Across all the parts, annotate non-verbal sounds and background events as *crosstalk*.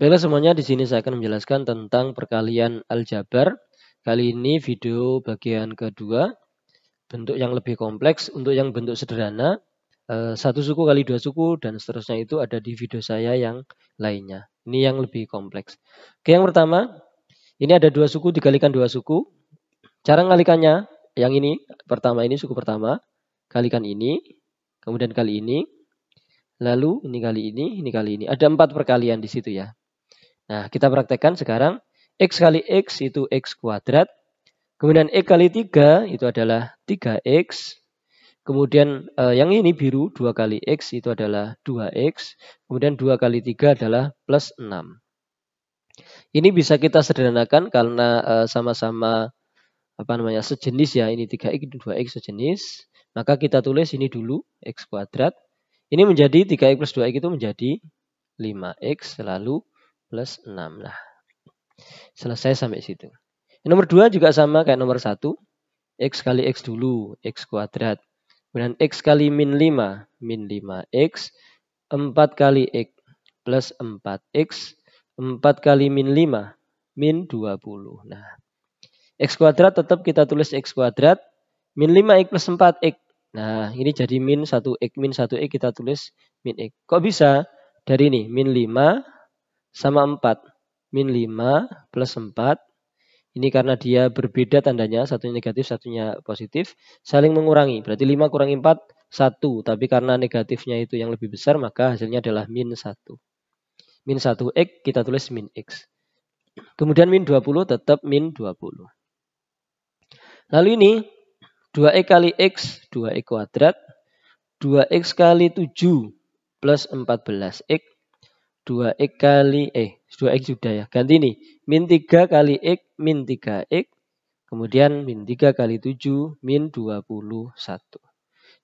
Baiklah semuanya, di sini saya akan menjelaskan tentang perkalian aljabar. Kali ini video bagian kedua, bentuk yang lebih kompleks untuk yang bentuk sederhana, eh, satu suku kali dua suku, dan seterusnya itu ada di video saya yang lainnya. Ini yang lebih kompleks. Oke, yang pertama, ini ada dua suku dikalikan dua suku. Cara ngalikannya, yang ini, pertama ini suku pertama, kalikan ini, kemudian kali ini, lalu ini kali ini, ini kali ini. Ada empat perkalian di situ ya. Nah, kita praktekkan sekarang. X kali X itu X kuadrat. Kemudian X kali 3 itu adalah 3X. Kemudian eh, yang ini biru 2 kali X itu adalah 2X. Kemudian 2 kali 3 adalah plus 6. Ini bisa kita sederhanakan karena eh, sama-sama eh, apa namanya sejenis ya ini 3x 2x sejenis maka kita tulis ini dulu x kuadrat ini menjadi 3x plus 2x itu menjadi 5x lalu plus 6. Nah, selesai sampai situ. Yang nomor 2 juga sama kayak nomor 1. X kali X dulu, X kuadrat. Kemudian X kali min 5, min 5X. 4 kali X plus 4X. 4 kali min 5, min 20. Nah, X kuadrat tetap kita tulis X kuadrat. Min 5X plus 4X. Nah, ini jadi min 1X, min 1X kita tulis min X. Kok bisa? Dari ini, min 5 sama 4. Min 5 plus 4. Ini karena dia berbeda tandanya, satunya negatif, satunya positif. Saling mengurangi, berarti 5 kurangi 4, 1. Tapi karena negatifnya itu yang lebih besar, maka hasilnya adalah min 1. Min 1x kita tulis min x. Kemudian min 20 tetap min 20. Lalu ini 2x kali x, 2x kuadrat. 2x kali 7 plus 14x 2x kali eh 2x sudah ya. Ganti nih. Min 3 kali x min 3x. Kemudian min 3 kali 7 min 21.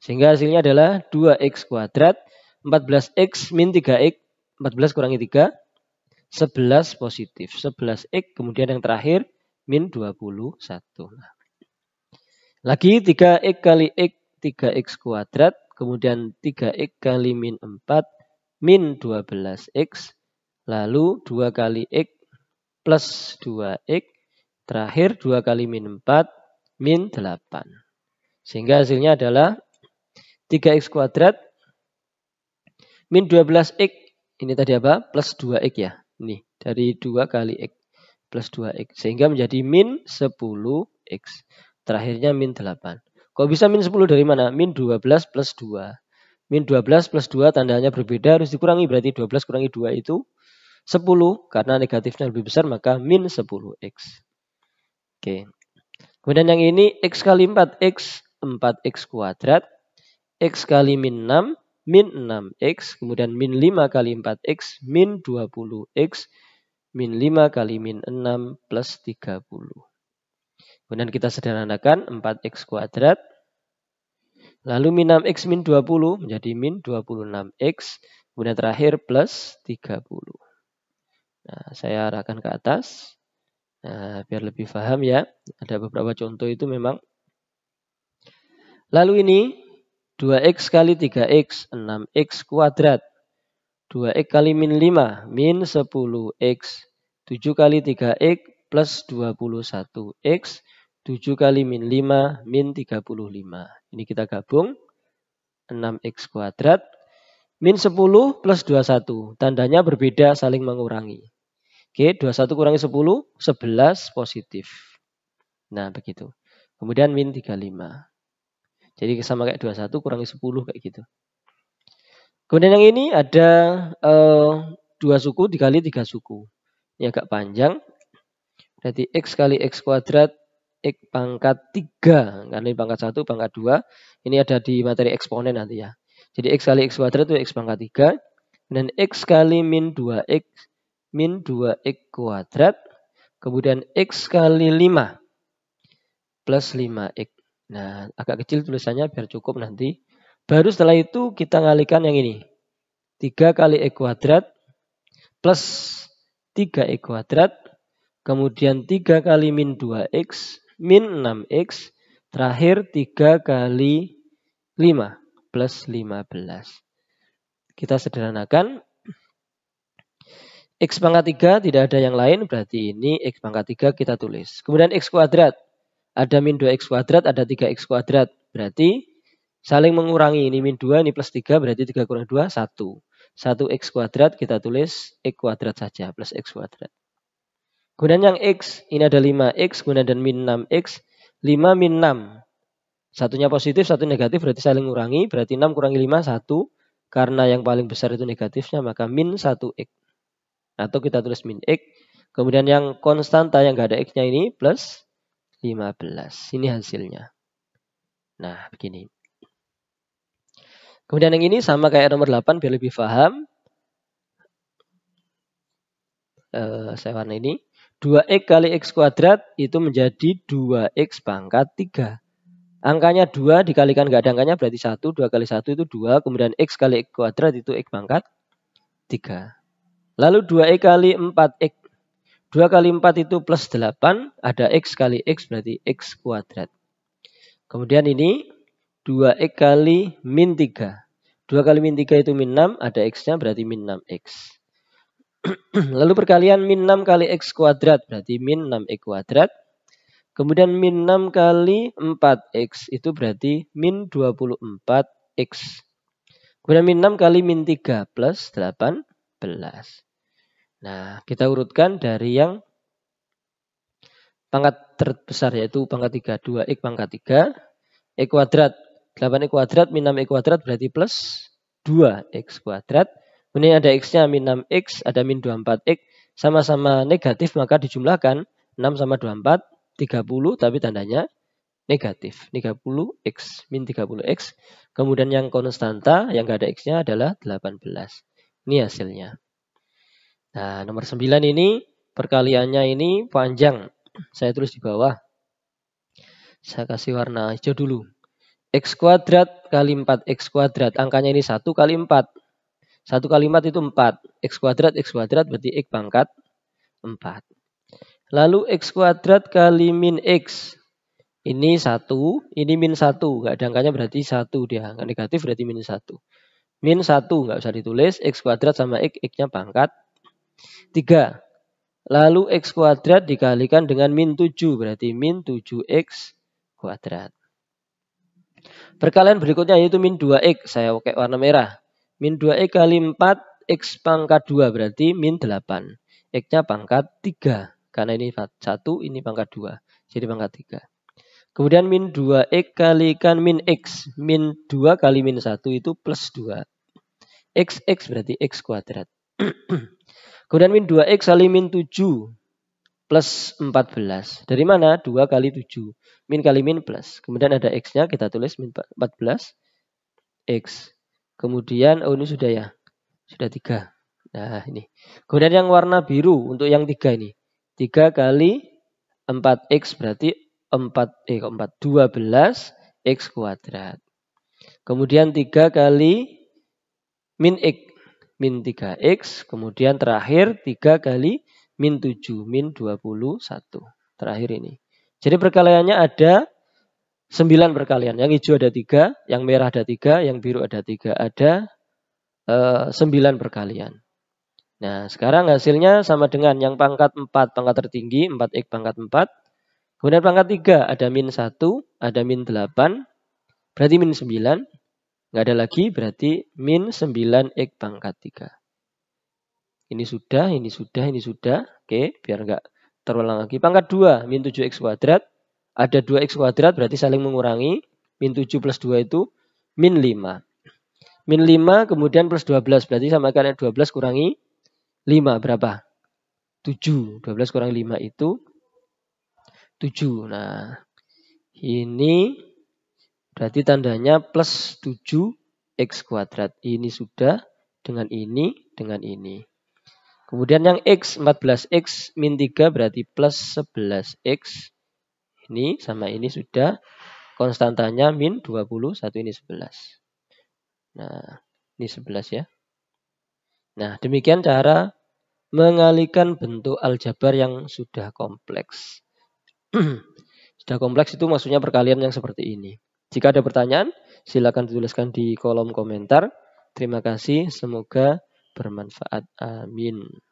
Sehingga hasilnya adalah 2x kuadrat 14x min 3x. 14 kurangi 3. 11 positif. 11x kemudian yang terakhir min 21. Nah. Lagi 3x kali x 3x kuadrat. Kemudian 3x kali min 4 min 12x, lalu 2 kali x plus 2x, terakhir 2 kali min 4, min 8. Sehingga hasilnya adalah 3x kuadrat min 12x. Ini tadi apa? Plus 2x ya. Nih, dari 2 kali x plus 2x. Sehingga menjadi min 10x. Terakhirnya min 8. Kok bisa min 10 dari mana? Min 12 plus 2. Min 12 plus 2 tandanya berbeda harus dikurangi. Berarti 12 kurangi 2 itu 10. Karena negatifnya lebih besar maka min 10x. Oke. Kemudian yang ini x kali 4x. 4x kuadrat. X kali min 6. Min 6x. Kemudian min 5 kali 4x. Min 20x. Min 5 kali min 6 plus 30. Kemudian kita sederhanakan 4x kuadrat Lalu min 6x min 20 menjadi min 26x. Kemudian terakhir plus 30. Nah, saya arahkan ke atas. Nah, biar lebih paham ya. Ada beberapa contoh itu memang. Lalu ini 2x kali 3x, 6x kuadrat. 2x kali min 5, min 10x. 7 kali 3x plus 21x. 7 kali min 5, min 35. Ini kita gabung. 6x kuadrat min 10 plus 21. Tandanya berbeda saling mengurangi. Oke, 21 kurangi 10, 11 positif. Nah, begitu. Kemudian min 35. Jadi sama kayak 21 kurangi 10 kayak gitu. Kemudian yang ini ada eh, dua suku dikali 3 suku. Ini agak panjang. Berarti x kali x kuadrat X pangkat 3. Karena ini pangkat 1, pangkat 2. Ini ada di materi eksponen nanti ya. Jadi X kali X kuadrat itu X pangkat 3. Dan X kali min 2X min 2X kuadrat. Kemudian X kali 5 plus 5X. Nah, agak kecil tulisannya biar cukup nanti. Baru setelah itu kita ngalikan yang ini. 3 kali X kuadrat plus 3 x kuadrat. Kemudian 3 kali min 2X min 6x terakhir 3 kali 5 plus 15. Kita sederhanakan. X pangkat 3 tidak ada yang lain berarti ini X pangkat 3 kita tulis. Kemudian X kuadrat. Ada min 2X kuadrat, ada 3X kuadrat. Berarti saling mengurangi ini min 2 ini plus 3 berarti 3 kurang 2 1. 1x kuadrat kita tulis x kuadrat saja plus x kuadrat. Kemudian yang X, ini ada 5X, kemudian dan min 6X, 5 min 6. Satunya positif, satu negatif, berarti saling mengurangi. berarti 6 kurangi 5, 1. Karena yang paling besar itu negatifnya, maka min 1X. Atau kita tulis min X. Kemudian yang konstanta yang nggak ada X-nya ini, plus 15. Ini hasilnya. Nah, begini. Kemudian yang ini sama kayak nomor 8, biar lebih paham. Uh, saya warna ini. 2x kali x kuadrat itu menjadi 2x pangkat 3. Angkanya 2 dikalikan nggak ada angkanya berarti 1. 2 kali 1 itu 2. Kemudian x kali x kuadrat itu x pangkat 3. Lalu 2x kali 4x. 2 kali 4 itu plus 8. Ada x kali x berarti x kuadrat. Kemudian ini 2x kali min 3. 2 kali min 3 itu min 6. Ada x-nya berarti min 6x. *clears throat* Lalu perkalian min 6 kali x kuadrat. Berarti min 6x kuadrat. Kemudian min 6 kali 4x. Itu berarti min 24x. Kemudian min 6 kali min 3 plus 18. Nah, kita urutkan dari yang pangkat terbesar yaitu pangkat 3. 2x pangkat 3. x kuadrat. 8x kuadrat min 6x kuadrat berarti plus 2x kuadrat ini ada x-nya min 6x, ada min 24x, sama-sama negatif maka dijumlahkan 6 sama 24, 30 tapi tandanya negatif. 30x, min 30x. Kemudian yang konstanta, yang nggak ada x-nya adalah 18. Ini hasilnya. Nah, nomor 9 ini perkaliannya ini panjang. Saya tulis di bawah. Saya kasih warna hijau dulu. X kuadrat kali 4 X kuadrat. Angkanya ini 1 kali 4. Satu kalimat itu empat X kuadrat, X kuadrat berarti X pangkat empat. Lalu X kuadrat kali min X. Ini satu ini min satu Nggak ada angkanya berarti satu dia. Angka negatif berarti min satu Min satu nggak usah ditulis. X kuadrat sama X, X-nya pangkat tiga. Lalu X kuadrat dikalikan dengan min tujuh Berarti min tujuh x kuadrat. Perkalian berikutnya yaitu min 2X. Saya pakai warna merah. Min 2 E kali 4, X pangkat 2 berarti min 8. X-nya pangkat 3. Karena ini 1, ini pangkat 2. Jadi pangkat 3. Kemudian min 2X e kan min X. Min 2 kali min 1 itu plus 2. X, X berarti X kuadrat. *clears throat* Kemudian min 2X kali min 7 plus 14. Dari mana? 2 kali 7. Min kali min plus. Kemudian ada X-nya kita tulis min 14. X. Kemudian, oh ini sudah ya. Sudah tiga. Nah ini. Kemudian yang warna biru untuk yang tiga ini. Tiga kali 4X berarti 4, eh 4, 12 X kuadrat. Kemudian 3 kali min X, min 3X. Kemudian terakhir 3 kali min 7, min 21. Terakhir ini. Jadi perkaliannya ada Sembilan perkalian. Yang hijau ada tiga, yang merah ada tiga, yang biru ada tiga. Ada e, sembilan perkalian. Nah, sekarang hasilnya sama dengan yang pangkat empat pangkat tertinggi, empat x pangkat empat Kemudian pangkat tiga ada min satu ada min delapan berarti min sembilan Nggak ada lagi, berarti min sembilan x pangkat tiga Ini sudah, ini sudah, ini sudah. Oke, biar nggak terulang lagi. Pangkat 2, min 7x kuadrat, ada 2x kuadrat berarti saling mengurangi. Min 7 plus 2 itu min 5. Min 5 kemudian plus 12 berarti sama kan 12 kurangi 5 berapa? 7. 12 kurang 5 itu 7. Nah, ini berarti tandanya plus 7 X kuadrat. Ini sudah dengan ini, dengan ini. Kemudian yang X, 14X min 3 berarti plus 11X ini sama ini sudah konstantanya min 21 ini 11. Nah, ini 11 ya. Nah, demikian cara mengalihkan bentuk aljabar yang sudah kompleks. *clears throat* sudah kompleks itu maksudnya perkalian yang seperti ini. Jika ada pertanyaan, silakan dituliskan di kolom komentar. Terima kasih, semoga bermanfaat. Amin.